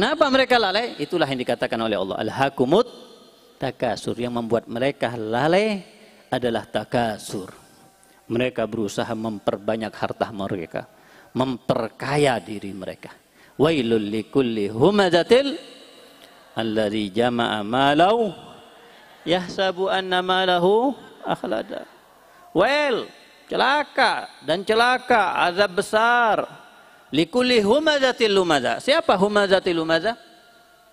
Kenapa mereka lalai? Itulah yang dikatakan oleh Allah. Al-hakumut takasur. Yang membuat mereka lalai adalah takasur. Mereka berusaha memperbanyak harta mereka. Memperkaya diri mereka. Wailul likulli humadatil alladhi jama'a malau yahsabu anna malahu akhlada. Wail, well, celaka dan celaka, azab besar Likuli humazatil Siapa humazatil lumazah?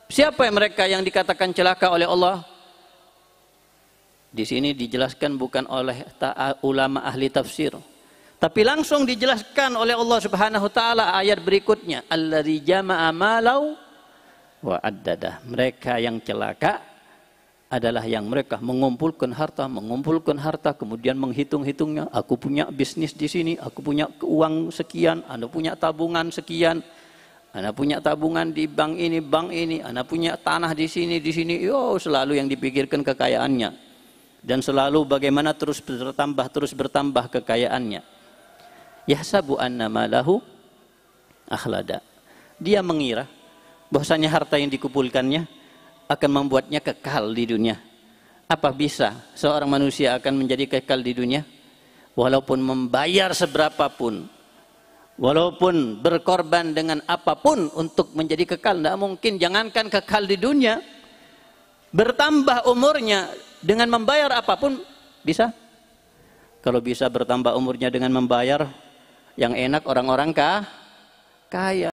Siapa yang mereka yang dikatakan celaka oleh Allah? Di sini dijelaskan bukan oleh ulama ahli tafsir, tapi langsung dijelaskan oleh Allah Subhanahu taala ayat berikutnya, allazi jama'a malau wa addadah. Mereka yang celaka adalah yang mereka mengumpulkan harta, mengumpulkan harta, kemudian menghitung-hitungnya. Aku punya bisnis di sini, aku punya uang sekian, Anda punya tabungan sekian, Anda punya tabungan di bank ini, bank ini, Anda punya tanah di sini, di sini. Yo, oh, selalu yang dipikirkan kekayaannya. Dan selalu bagaimana terus bertambah, terus bertambah kekayaannya. Ya sabu, anna malahu akhlada. Dia mengira bahwasanya harta yang dikumpulkannya akan membuatnya kekal di dunia. Apa bisa seorang manusia akan menjadi kekal di dunia? Walaupun membayar seberapapun, walaupun berkorban dengan apapun untuk menjadi kekal, tidak mungkin. Jangankan kekal di dunia, bertambah umurnya dengan membayar apapun bisa. Kalau bisa bertambah umurnya dengan membayar, yang enak orang-orang kah? Kaya.